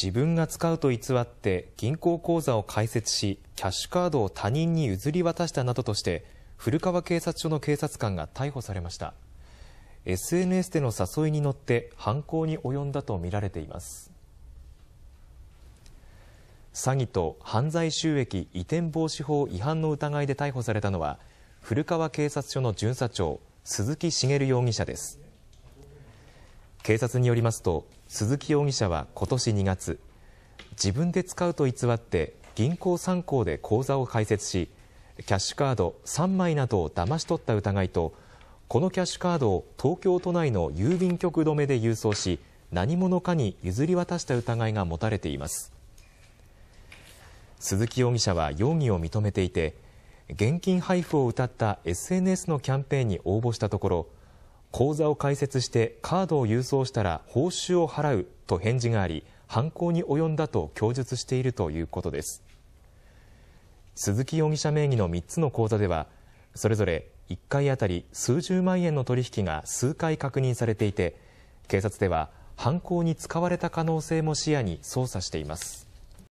自分が使うと偽って銀行口座を開設し、キャッシュカードを他人に譲り渡したなどとして、古川警察署の警察官が逮捕されました。SNS での誘いに乗って犯行に及んだとみられています。詐欺と犯罪収益移転防止法違反の疑いで逮捕されたのは、古川警察署の巡査長、鈴木茂容疑者です。警察によりますと鈴木容疑者は今年2月自分で使うと偽って銀行3行で口座を開設しキャッシュカード3枚などをだまし取った疑いとこのキャッシュカードを東京都内の郵便局止めで郵送し何者かに譲り渡した疑いが持たれています鈴木容疑者は容疑を認めていて現金配布をうたった SNS のキャンペーンに応募したところ口座を開設してカードを郵送したら報酬を払うと返事があり、犯行に及んだと供述しているということです。鈴木容疑者名義の3つの口座では、それぞれ1回あたり数十万円の取引が数回確認されていて、警察では犯行に使われた可能性も視野に捜査しています。